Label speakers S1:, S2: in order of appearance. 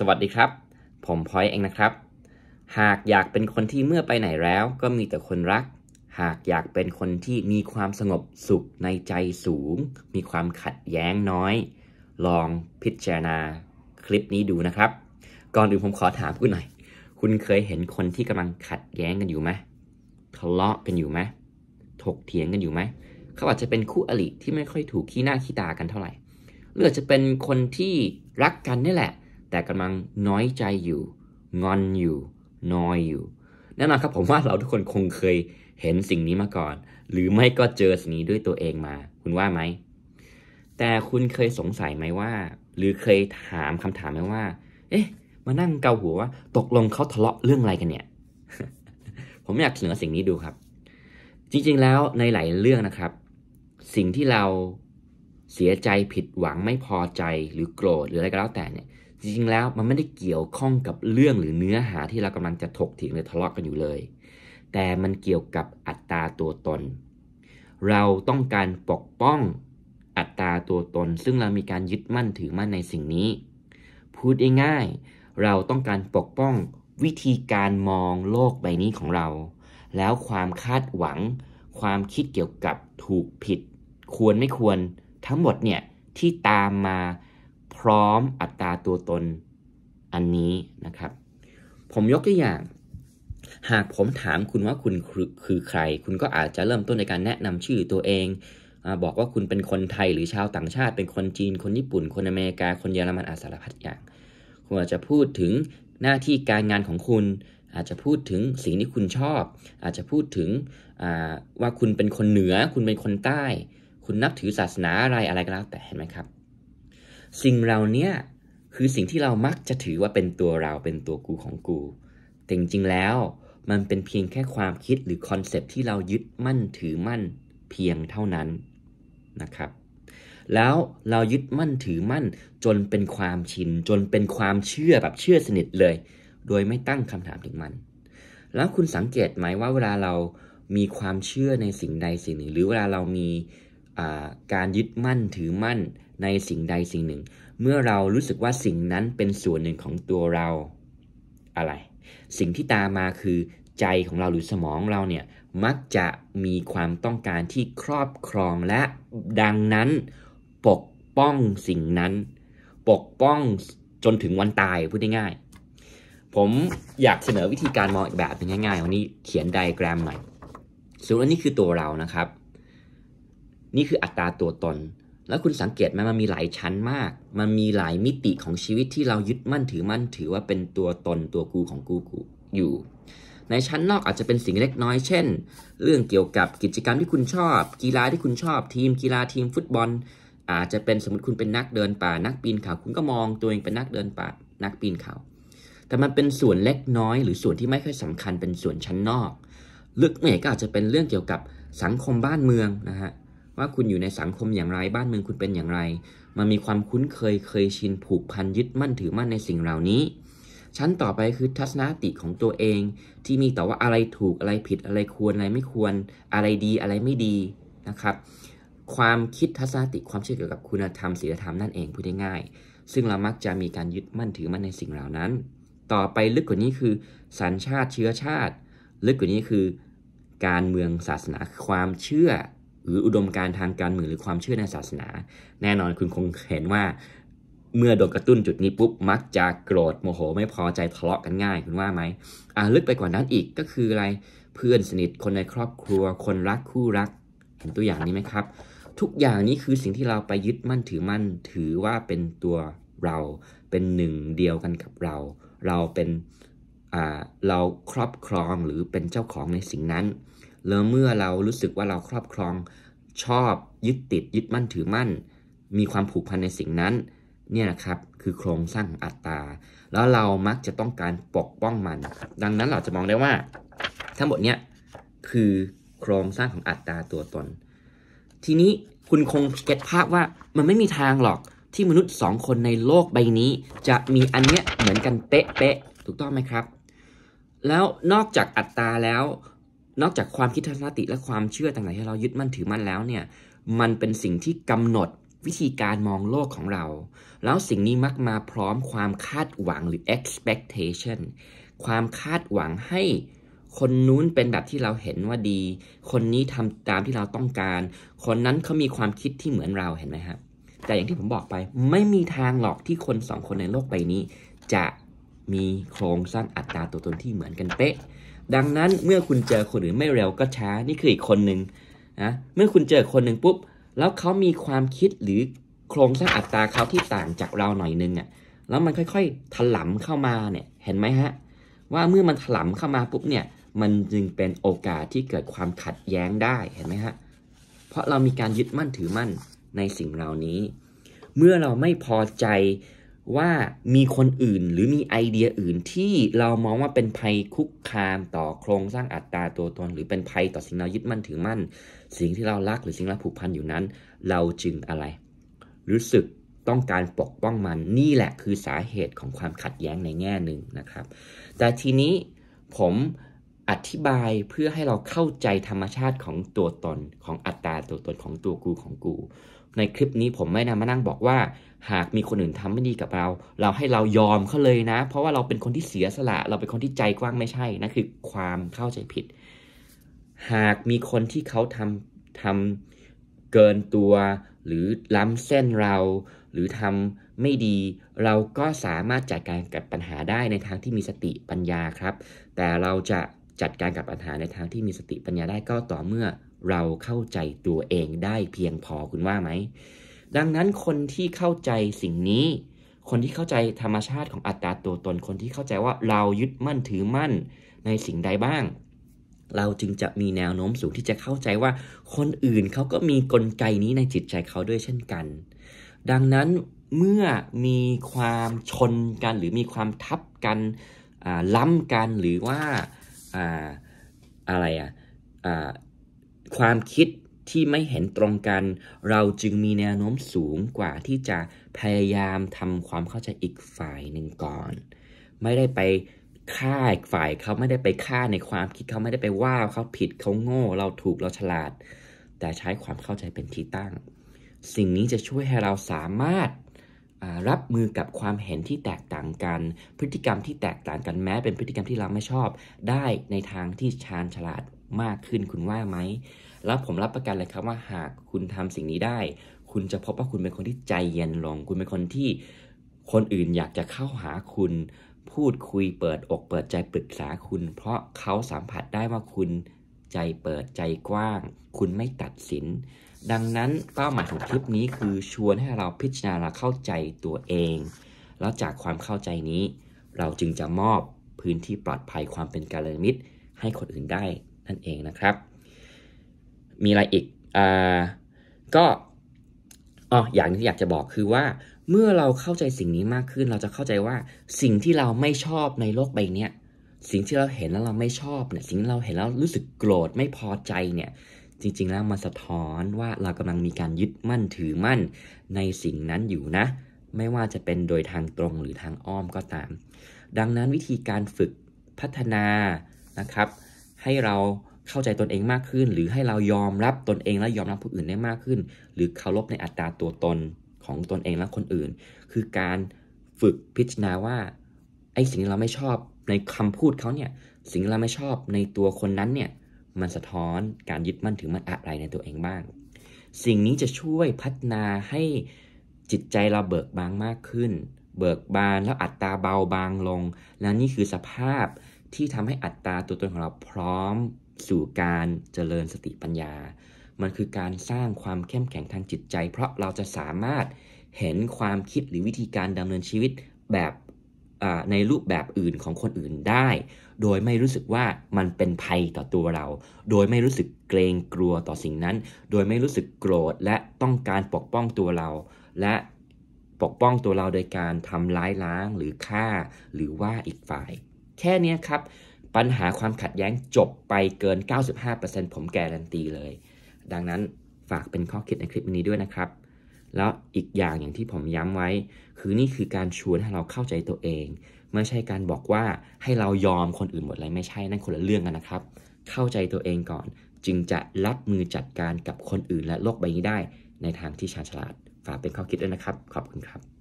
S1: สวัสดีครับ ผมพอยเองนะครับ หากอยากเป็นคนที่เมื่อไปไหนแล้ว ก็มีแต่คนรัก หากอยากเป็นคนที่มีความสงบสุขในใจสูง มีความขัดแย้งน้อย ลองพิจารณา คลิปนี้ดูนะครับ ก่อนอื่นผมขอถามคุณหน่อย คุณเคยเห็นคนที่กำลังขัดแย้งกันอยู่ไหมทะเลาะกันอยู่ไหม ถกเถียงกันอยู่ไหม เขาอาจจะเป็นคู่อริที่ไม่ค่อยถูกขี้หน้าขี้ตากันเท่าไหร่หรืออาจจะเป็นคนที่รักกันนี่แหละแต่กำลังน้อยใจอยู่ งอนอยู่นอยอยู่แน่นอนครับ ผมว่าเราทุกคนคงเคยเห็นสิ่งนี้มาก่อน หรือไม่ก็เจอสิ่งนี้ด้วยตัวเองมา คุณว่าไหม แต่คุณเคยสงสัยไหมว่า หรือเคยถามคำถามไหมว่า เอ๊ะ มานั่งเกาหัวว่า ตกลงเขาทะเลาะเรื่องอะไรกันเนี่ย ผมอยากเสนอสิ่งนี้ดูครับ จริงๆ แล้วในหลายเรื่องนะครับ สิ่งที่เราเสียใจผิดหวังไม่พอใจหรือโกรธหรืออะไรก็แล้ว แต่เนี่ยจริงๆแล้วมันไม่ได้เกี่ยวข้องกับเรื่องหรือเนื้อหาที่เรากำลังจะถกเถียงหรือทะเลาะกกันอยู่เลย แต่มันเกี่ยวกับอัตราตัวตน เราต้องการปกป้องอัตราตัวตน ซึ่งเรามีการยึดมั่นถือมั่นในสิ่งนี้ พูดง่ายๆเราต้องการปกป้องวิธีการมองโลกใบนี้ของเรา แล้วความคาดหวัง ความคิดเกี่ยวกับถูกผิด ควรไม่ควรทั้งหมดเนี่ยที่ตามมาพร้อมอัตราตัวตนอันนี้นะครับ ผมยกตัวอย่าง หากผมถามคุณว่าคุณคือใคร คุณก็อาจจะเริ่มต้นในการแนะนำชื่อตัวเอง บอกว่าคุณเป็นคนไทยหรือชาวต่างชาติ เป็นคนจีน คนญี่ปุ่น คนอเมริกา คนเยอรมันอาสารพัดอย่าง คุณอาจจะพูดถึงหน้าที่การงานของคุณ อาจจะพูดถึงสิ่งที่คุณชอบ อาจจะพูดถึงว่าคุณเป็นคนเหนือ คุณเป็นคนใต้ คุณนับถือศาสนาอะไรอะไรก็แล้วแต่เห็นไหมครับสิ่งเหล่านี้คือสิ่งที่เรามักจะถือว่าเป็นตัวเราเป็นตัวกูของกูแต่จริง ๆ แล้วมันเป็นเพียงแค่ความคิดหรือคอนเซปที่เรายึดมั่นถือมั่น เพียงเท่านั้นนะครับ แล้วเรายึดมั่นถือมั่น จนเป็นความชินจนเป็นความเชื่อแบบเชื่อสนิทเลย โดยไม่ตั้งคำถามถึงมัน แล้วคุณสังเกตไหมว่าเวลาเรามีความเชื่อในสิ่งใดสิ่งหนึ่ง หรือเวลาเรามีการยึดมั่นถือมั่นในสิ่งใดสิ่งหนึ่ง เมื่อเรารู้สึกว่าสิ่งนั้นเป็นส่วนหนึ่งของตัวเราอะไร สิ่งที่ตามมาคือใจของเราหรือสมองเราเนี่ยมักจะมีความต้องการที่ครอบครองและดังนั้นปกป้องสิ่งนั้น ปกป้องจนถึงวันตายพูดง่ายๆผมอยากเสนอวิธีการมองอีกแบบงง่ายๆวันนี้เขียนไดแกรมหน่อยสมมติว่านี่คือตัวเรานะครับ นี่คืออัตราตัวตนแล้วคุณสังเกตไหมมันมีหลายชั้นมากมันมีหลายมิติของชีวิตที่เรายึดมั่นถือมั่นถือว่าเป็นตัวตนตัวกูของกูกูอยู่ ในชั้นนอกอาจจะเป็นสิ่งเล็กน้อย เช่น เรื่องเกี่ยวกับกิจกรรมที่คุณชอบ กีฬาที่คุณชอบ ทีมกีฬาทีมฟุตบอล อาจจะเป็นสมมติคุณเป็นนักเดินป่านักปีนเขาคุณก็มองตัวเองเป็นนักเดินป่านักปีนเขา แต่มันเป็นส่วนเล็กน้อย หรือส่วนที่ไม่ค่อยสาคัญเป็นส่วนชั้นนอกลึกหน่อยก็อาจจะเป็นเรื่องเกี่ยวกับสังคมบ้านเมืองนะฮะว่าคุณอยู่ในสังคมอย่างไร บ้านเมืองคุณเป็นอย่างไร มันมีความคุ้นเคย เคยชินผูกพันยึดมั่นถือมั่นในสิ่งเหล่านี้ ชั้นต่อไปคือทัศนคติของตัวเอง ที่มีต่อว่าอะไรถูกอะไรผิดอะไรควรอะไรไม่ควรอะไรดีอะไรไม่ดีนะครับ ความคิดทัศนคติความเชื่อเกี่ยวกับคุณธรรมศีลธรรมนั่นเองพูดง่ายๆซึ่งเรามักจะมีการยึดมั่นถือมั่นในสิ่งเหล่านั้น ต่อไปลึกกว่านี้คือสัญชาติเชื้อชาติ ลึกกว่านี้คือ การเมืองศาสนาความเชื่อหรืออุดมการทางการเมืองหรือความเชื่อในศาสนา แน่นอนคุณคงเห็นว่าเมื่อโดนกระตุ้นจุดนี้ปุ๊บมักจะโกรธโมโหไม่พอใจทะเลาะกันง่ายคุณว่าไหมอ่าลึกไปกว่านั้นอีกก็คืออะไรเพื่อนสนิทคนในครอบครัวคนรักคู่รัก เห็นตัวอย่างนี้ไหมครับ ทุกอย่างนี้คือสิ่งที่เราไปยึดมั่นถือมั่นถือว่าเป็นตัวเราเป็นหนึ่งเดียวกันกับเรา เราเป็นเราครอบครองหรือเป็นเจ้าของในสิ่งนั้นแล้วเมื่อเรารู้สึกว่าเราครอบครองชอบยึดติดยึดมั่นถือมั่น มีความผูกพันในสิ่งนั้นเนี่ยนะครับคือโครงสร้างอัตตาแล้วเรามักจะต้องการปกป้องมัน ดังนั้นเราจะมองได้ว่า ทั้งหมดเนี้ยคือโครงสร้างของอัตตาตัวตน ทีนี้คุณคงเก็ตภาพว่ามันไม่มีทางหรอกที่มนุษย์สองคนในโลกใบนี้ จะมีอันเนี้ยเหมือนกันเป๊ะเป๊ะถูกต้องไหมครับ แล้วนอกจากอัตตาแล้วนอกจากความคิดทัศนคติและความเชื่อต่างๆที่เรายึดมั่นถือมั่นแล้วเนี่ย มันเป็นสิ่งที่กำหนดวิธีการมองโลกของเรา แล้วสิ่งนี้มักมาพร้อมความคาดหวังหรือ expectation ความคาดหวังให้คนนู้นเป็นแบบที่เราเห็นว่าดี คนนี้ทำตามที่เราต้องการ คนนั้นเขามีความคิดที่เหมือนเราเห็นไหมครับแต่อย่างที่ผมบอกไป ไม่มีทางหรอกที่คนสองคนในโลกใบนี้ จะมีโครงสร้างอัตราตัวตนที่เหมือนกันเป๊ะ ดังนั้นเมื่อคุณเจอคนอื่นไม่เร็วก็ช้า นี่คืออีกคนหนึ่งนะเมื่อคุณเจอคนหนึ่งปุ๊บ แล้วเขามีความคิดหรือโครงสร้างอัตราเขาที่ต่างจากเราหน่อยนึงอะ่ะ แล้วมันค่อย ๆ ถลำเข้ามาเนี่ย เห็นไหมฮะ ว่าเมื่อมันถลำเข้ามาปุ๊บเนี่ย มันจึงเป็นโอกาสที่เกิดความขัดแย้งได้ เห็นไหมฮะ เพราะเรามีการยึดมั่นถือมั่นในสิ่งเหล่านี้ เมื่อเราไม่พอใจว่ามีคนอื่นหรือมีไอเดียอื่นที่เรามองว่าเป็นภัยคุกคามต่อโครงสร้างอัตราตัวตน หรือเป็นภัยต่อสิ่งเรายึดมั่นถือมั่น สิ่งที่เรารักหรือสิ่งเราผูกพันอยู่นั้น เราจึงอะไร รู้สึกต้องการปกป้องมันนี่แหละคือสาเหตุของความขัดแย้งในแง่หนึ่งนะครับ แต่ทีนี้ผมอธิบายเพื่อให้เราเข้าใจธรรมชาติของตัวตน ของอัตราตัวตนของตัวกูของกูในคลิปนี้ผมไม่นำมานั่งบอกว่า หากมีคนอื่นทำไม่ดีกับเราเราให้เรายอมเขาเลยนะ เพราะว่าเราเป็นคนที่เสียสละเราเป็นคนที่ใจกว้างไม่ใช่นะั่นคือความเข้าใจผิด หากมีคนที่เขาทำทำเกินตัวหรือล้ำเส้นเรา หรือทำไม่ดี เราก็สามารถจัดการกับปัญหาได้ในทางที่มีสติปัญญาครับ แต่เราจะจัดการกับปัญหาในทางที่มีสติปัญญาได้ก็ต่อเมื่อเราเข้าใจตัวเองได้เพียงพอคุณว่าไหม ดังนั้นคนที่เข้าใจสิ่งนี้ คนที่เข้าใจธรรมชาติของอัตราตัวตน คนที่เข้าใจว่าเรายึดมั่นถือมั่นในสิ่งใดบ้าง เราจึงจะมีแนวโน้มสูงที่จะเข้าใจว่าคนอื่นเขาก็มีกลไกนี้ในจิตใจเขาด้วยเช่นกัน ดังนั้นเมื่อมีความชนกันหรือมีความทับกันล้ำกันหรือว่าอะไรอะความคิดที่ไม่เห็นตรงกันเราจึงมีแนวโน้มสูงกว่าที่จะพยายามทำความเข้าใจอีกฝ่ายหนึ่งก่อน ไม่ได้ไปฆ่าอีกฝ่ายเขาไม่ได้ไปฆ่าในความคิดเขาไม่ได้ไปว่าเขาผิดเขาโง่ เราถูกเราฉลาด แต่ใช้ความเข้าใจเป็นที่ตั้ง สิ่งนี้จะช่วยให้เราสามารถรับมือกับความเห็นที่แตกต่างกัน พฤติกรรมที่แตกต่างกันแม้ เป็นพฤติกรรมที่เราไม่ชอบได้ในทางที่ชาญฉลาดมากขึ้นคุณว่าไหม แล้วผมรับประกันเลยครับว่าหากคุณทำสิ่งนี้ได้ คุณจะพบว่าคุณเป็นคนที่ใจเย็นลง คุณเป็นคนที่คนอื่นอยากจะเข้าหาคุณ พูดคุยเปิดอกเปิดใจปรึกษาคุณ เพราะเขาสัมผัสได้ว่าคุณใจเปิดใจกว้าง คุณไม่ตัดสิน ดังนั้นเป้าหมายของคลิปนี้คือชวนให้เราพิจารณาเราเข้าใจตัวเอง แล้วจากความเข้าใจนี้ เราจึงจะมอบพื้นที่ปลอดภัยความเป็นการมิตรให้คนอื่นได้นั่นเองนะครับ มีอะไรอีกอ่าก็ อ๋อ อย่างที่อยากจะบอกคือว่า เมื่อเราเข้าใจสิ่งนี้มากขึ้น เราจะเข้าใจว่าสิ่งที่เราไม่ชอบในโลกใบนี้สิ่งที่เราเห็นแล้วเราไม่ชอบเนี่ยสิ่งที่เราเห็นแล้วรู้สึกโกรธไม่พอใจเนี่ย จริงๆแล้วมันสะท้อนว่าเรากำลังมีการยึดมั่นถือมั่น ในสิ่งนั้นอยู่นะ ไม่ว่าจะเป็นโดยทางตรงหรือทางอ้อมก็ตาม ดังนั้นวิธีการฝึกพัฒนา นะครับให้เราเข้าใจตนเองมากขึ้น หรือให้เรายอมรับตนเองและยอมรับผู้อื่นได้มากขึ้น หรือเคารพในอัตราตัวตนของตนเองและคนอื่น คือการฝึกพิจารณาว่าไอ้สิ่งที่เราไม่ชอบในคำพูดเขาเนี่ยสิ่งที่เราไม่ชอบในตัวคนนั้นเนี่ยมันสะท้อนการยึดมั่นถือมั่นอะไรในตัวเองบ้าง สิ่งนี้จะช่วยพัฒนาให้จิตใจเราเบิกบานมากขึ้น เบิกบานแล้วอัตราเบาบางลง และนี่คือสภาพที่ทำให้อัตราตัวตนของเราพร้อมสู่การเจริญสติปัญญา มันคือการสร้างความเข้มแข็งทางจิตใจ เพราะเราจะสามารถเห็นความคิดหรือวิธีการดำเนินชีวิตแบบในรูปแบบอื่นของคนอื่นได้ โดยไม่รู้สึกว่ามันเป็นภัยต่อตัวเรา โดยไม่รู้สึกเกรงกลัวต่อสิ่งนั้น โดยไม่รู้สึกโกรธและต้องการปกป้องตัวเรา และปกป้องตัวเราโดยการทำร้ายล้างหรือฆ่า หรือว่าอีกฝ่ายแค่นี้ครับปัญหาความขัดแย้งจบไปเกิน 95%ผมแกรันตีเลย ดังนั้นฝากเป็นข้อคิดในคลิปนี้ด้วยนะครับ แล้วอีกอย่างอย่างที่ผมย้ำไว้ คือนี่คือการชวนให้เราเข้าใจตัวเองไม่ใช่การบอกว่าให้เรายอมคนอื่นหมดเลยไม่ใช่นั่นคนละเรื่องกันนะครับ เข้าใจตัวเองก่อน จึงจะรับมือจัดการกับคนอื่น และโลกใบนี้ได้ในทางที่ชาญฉลาด ฝากเป็นข้อคิดด้วยนะครับขอบคุณครับ